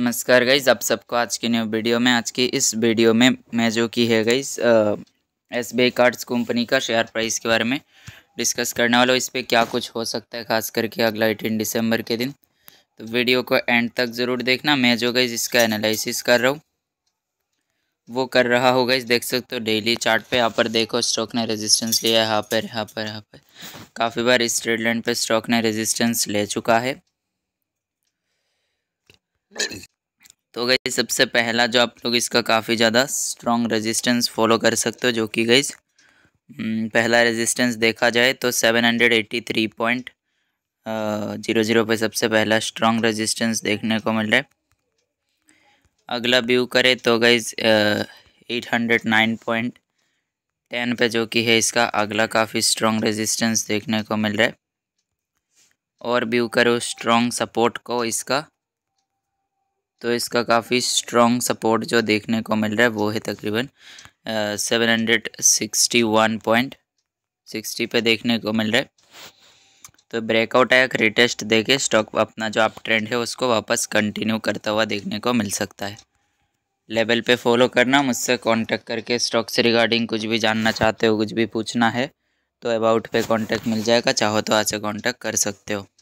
नमस्कार गाइज आप सबको आज की न्यू वीडियो में आज की इस वीडियो में मैं जो की है guys S B I cards company का शेयर प्राइस के बारे में डिस्कस करने वाला हूँ इस पर क्या कुछ हो सकता है खास करके अगला एटीन दिसंबर के दिन तो वीडियो को एंड तक ज़रूर देखना मैं जो गाइज इसका एनालिसिस कर रहा हूँ वो कर रहा हो इस देख सकते हो डेली चार्ट पे यहाँ पर देखो स्टॉक ने रेजिस्टेंस लिया है यहाँ पर यहाँ पर यहाँ पर काफ़ी बार इस ट्रेड लाइन पर स्टॉक ने रेजिस्टेंस ले चुका है तो गई सबसे पहला जो आप लोग इसका काफ़ी ज़्यादा स्ट्रॉन्ग रेजिस्टेंस फॉलो कर सकते हो जो कि गई हम्म, पहला रेजिस्टेंस देखा जाए तो थ्री पॉइंट जीरो जीरो पे सबसे पहला स्ट्रॉन्ग रेजिस्टेंस देखने को मिल रहा है अगला व्यू करें तो गई eight hundred nine point ten पे जो कि है इसका अगला काफ़ी स्ट्रॉन्ग रेजिस्टेंस देखने को मिल रहा है और व्यू करो स्ट्रॉन्ग सपोर्ट को इसका तो इसका काफ़ी स्ट्रॉन्ग सपोर्ट जो देखने को मिल रहा है वो है तकरीबन seven hundred sixty one point sixty पे देखने को मिल रहा है तो ब्रेकआउट आया रिटेस्ट देके स्टॉक अपना जो आप ट्रेंड है उसको वापस कंटिन्यू करता हुआ देखने को मिल सकता है लेवल पे फॉलो करना मुझसे कांटेक्ट करके स्टॉक से रिगार्डिंग कुछ भी जानना चाहते हो कुछ भी पूछना है तो अबाउट पे कांटेक्ट मिल जाएगा चाहो तो आज से कॉन्टैक्ट कर सकते हो